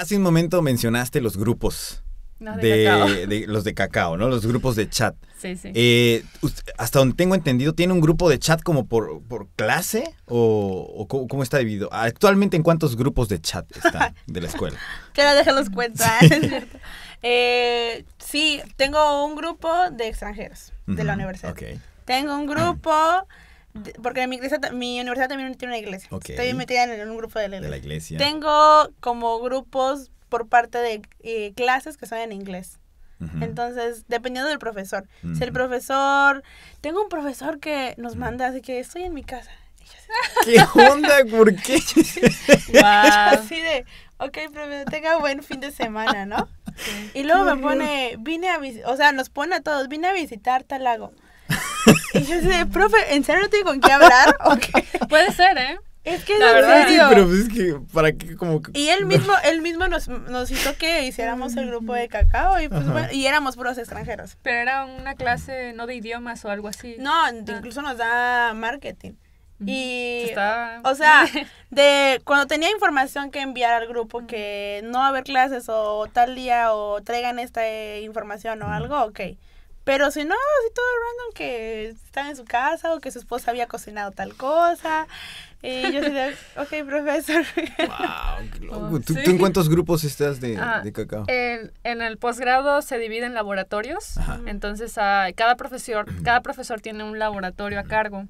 Hace un momento mencionaste los grupos. de, los de cacao, ¿no? Los grupos de chat. Sí, sí. Eh, hasta donde tengo entendido, ¿tiene un grupo de chat como por, por clase? ¿O, cómo, está dividido? Actualmente, ¿en cuántos grupos de chat están de la escuela? Que cuenta, ah, sí. Eh, sí, tengo un grupo de extranjeros de la universidad. Okay. Tengo un grupo. Porque mi, universidad también tiene una iglesia. Estoy metida en, un grupo de la, iglesia. Tengo como grupos por parte de eh, clases que son en inglés. Entonces, dependiendo del profesor. Si el profesor... Tengo un profesor que nos manda, así que estoy en mi casa. ¿Qué onda? ¿Por qué? Así de, ok, pero tenga buen fin de semana, ¿no? Y luego me pone, vine a visitar, o sea, nos pone a todos, vine a visitar tal lago. Y yo decía, profe, ¿en serio no tengo con qué hablar? Puede ser, ¿eh? Es que la verdad, pero pues es que para qué como Y él mismo, él mismo nos, nos hizo que hiciéramos el grupo de cacao y, pues, bueno, y éramos puros extranjeros. Pero era una clase no de idiomas o algo así. No, ah. incluso nos da marketing. Y, o sea, de cuando tenía información que enviar al grupo, que no va a haber clases o tal día o traigan esta información o algo, ok. Pero si no, si todo random que estaba en su casa o que su esposa había cocinado tal cosa. Y yo decía, ok, profesor. wow, ¿Tú, en cuántos grupos estás de, ah, cacao? En, el posgrado se dividen laboratorios. Entonces, ah, cada, profesor, cada profesor tiene un laboratorio a cargo.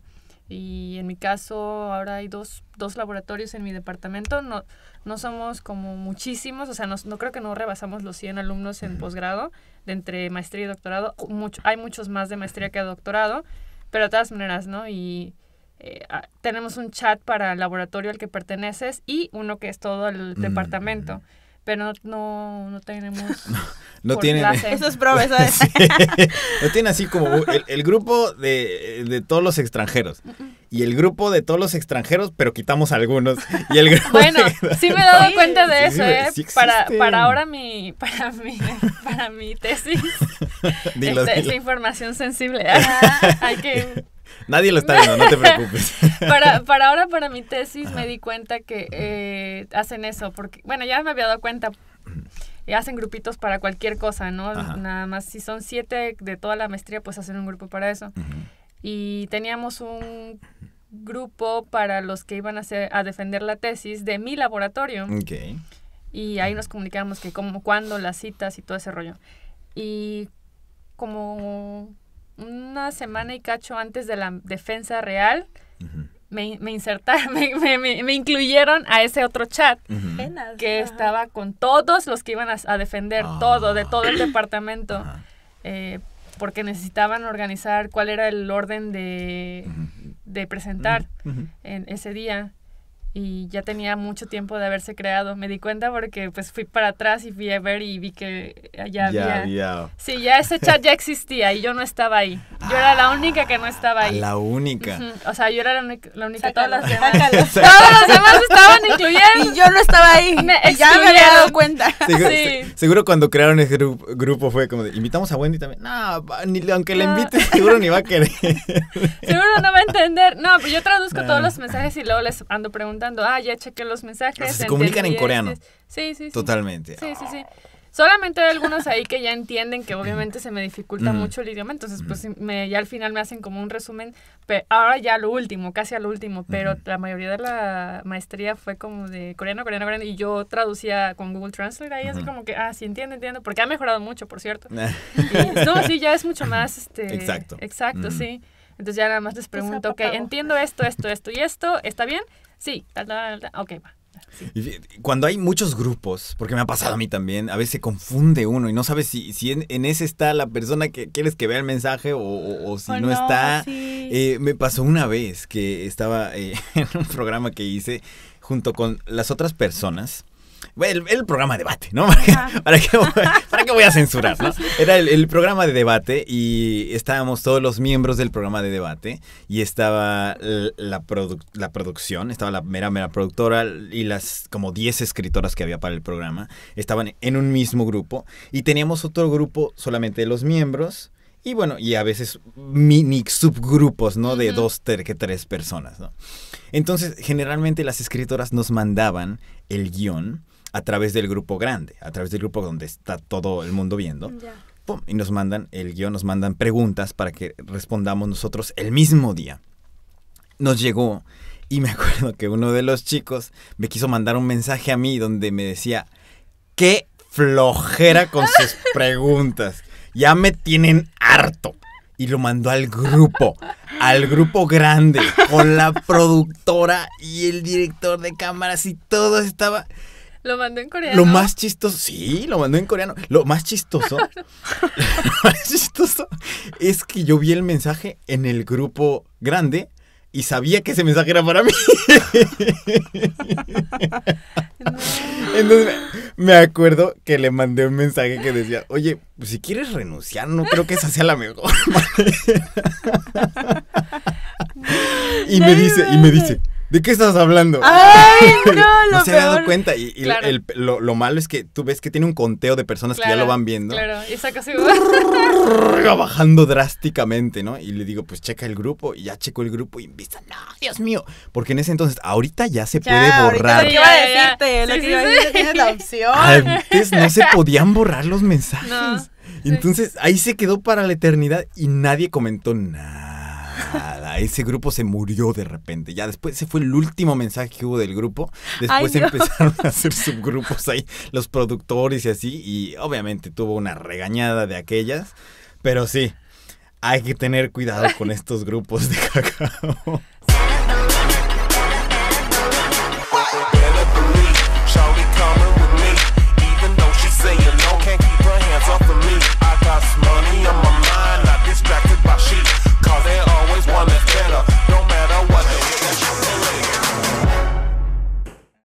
Y en mi caso, ahora hay dos, dos laboratorios en mi departamento. No, no somos como muchísimos, o sea, no, creo que no rebasamos los 100 alumnos en posgrado, de entre maestría y doctorado. hay muchos más de maestría que de doctorado, pero de todas maneras, ¿no? Y eh, ah, tenemos un chat para el laboratorio al que perteneces y uno que es todo el departamento pero no, no, tenemos. No, tiene Eso es prove, ¿sabes? No tiene así como el, el grupo de, de, todos los extranjeros. Y el grupo de todos los extranjeros, pero quitamos algunos. Y el grupo bueno, sí me he dado cuenta de eso, ¿eh? para, para ahora mi, para mi, para mi tesis. Dilo, este, información sensible. Ah, hay que Nadie lo está viendo, no te preocupes. para, ahora, para mi tesis, me di cuenta que eh, hacen eso, porque, bueno, ya me había dado cuenta, hacen grupitos para cualquier cosa, ¿no? Nada más, si son siete de toda la maestría, pues hacen un grupo para eso. Y teníamos un grupo para los que iban a, hacer, a defender la tesis de mi laboratorio. Ok. Y ahí nos comunicamos que cómo, cuándo, las citas y todo ese rollo. Y como una semana y cacho antes de la defensa real, me, me, insertaron, me, me, incluyeron a ese otro chat que estaba con todos los que iban a, defender, ah. todo, de todo el departamento, eh, porque necesitaban organizar cuál era el orden de, de presentar en ese día y ya tenía mucho tiempo de haberse creado. Me di cuenta porque pues fui para atrás y fui a ver y vi que allá ya había... Ya. Sí, ya ese chat ya existía y yo no estaba ahí. Yo era la única que no estaba ahí. La única. O sea, yo era la, única, la todas las demás. todos los demás estaban incluyendo. Y yo no estaba ahí. ya me había dado cuenta. Seguro, cuando crearon ese grupo, grupo fue como invitamos a Wendy también. No, aunque le la invites seguro ni va a querer. seguro no va a entender. No, pues yo traduzco todos los mensajes y luego les ando preguntando ah, ya chequé los mensajes. se comunican en coreano. Sí, sí, sí. Totalmente. Sí, sí, sí. Solamente hay algunos ahí que ya entienden que obviamente se me dificulta mucho el idioma, entonces pues me, ya al final me hacen como un resumen, pero ahora ya lo último, casi al lo último, pero la mayoría de la maestría fue como de coreano, coreano, coreano, y yo traducía con Google Translate ahí, así como que, ah, sí, entiendo, entiendo, porque ha mejorado mucho, por cierto. no, sí, ya es mucho más, este... Exacto. Exacto, sí. Entonces ya nada más les pregunto, ok, entiendo esto, esto, esto y esto, ¿está bien? Sí, tal, tal, tal, ok, va. Cuando hay muchos grupos, porque me ha pasado a mí también, a veces se confunde uno y no sabes si, si en, ese está la persona que quieres que vea el mensaje o, o, si oh, no, está. Eh, me pasó una vez que estaba eh, en un programa que hice junto con las otras personas el, programa de debate, ¿no? ¿Para qué, voy a censurar? Era el, programa de debate y estábamos todos los miembros del programa de debate y estaba la, producción, estaba la mera, mera productora y las como 10 escritoras que había para el programa, estaban en un mismo grupo y teníamos otro grupo solamente de los miembros. Y bueno, y a veces mini subgrupos, ¿no? De dos, que tres personas, ¿no? Entonces, generalmente las escritoras nos mandaban el guión a través del grupo grande, a través del grupo donde está todo el mundo viendo. y nos mandan el guión, nos mandan preguntas para que respondamos nosotros el mismo día. Nos llegó y me acuerdo que uno de los chicos me quiso mandar un mensaje a mí donde me decía, qué flojera con sus preguntas, ya me tienen harto. Y lo mandó al grupo, al grupo grande, con la productora y el director de cámaras y todo estaba... Lo mandó en coreano. Lo más chistoso, sí, lo mandó en coreano. Lo más chistoso, lo más chistoso es que yo vi el mensaje en el grupo grande y sabía que ese mensaje era para mí. Entonces me acuerdo que le mandé un mensaje que decía, oye, pues, si quieres renunciar, no creo que esa sea la mejor. y me dice, y me dice ¿De qué estás hablando? ¡Ay, no! Lo se había ha dado cuenta. Y, y lo, lo, malo es que tú ves que tiene un conteo de personas que ya lo van viendo. Claro, y saca su... bajando drásticamente, ¿no? Y le digo, pues checa el grupo. Y ya checo el grupo y empieza, no, Dios mío. Porque en ese entonces, ahorita ya se puede borrar. Lo iba a decirte, lo que iba a decirte, que tienes la opción. Antes no se podían borrar los mensajes. No, Entonces ahí se quedó para la eternidad y nadie comentó nada nada. Ese grupo se murió de repente. Ya después, ese fue el último mensaje que hubo del grupo. Después empezaron a hacer subgrupos ahí, los productores y así. Y obviamente tuvo una regañada de aquellas. Pero sí, hay que tener cuidado con estos grupos de cacao.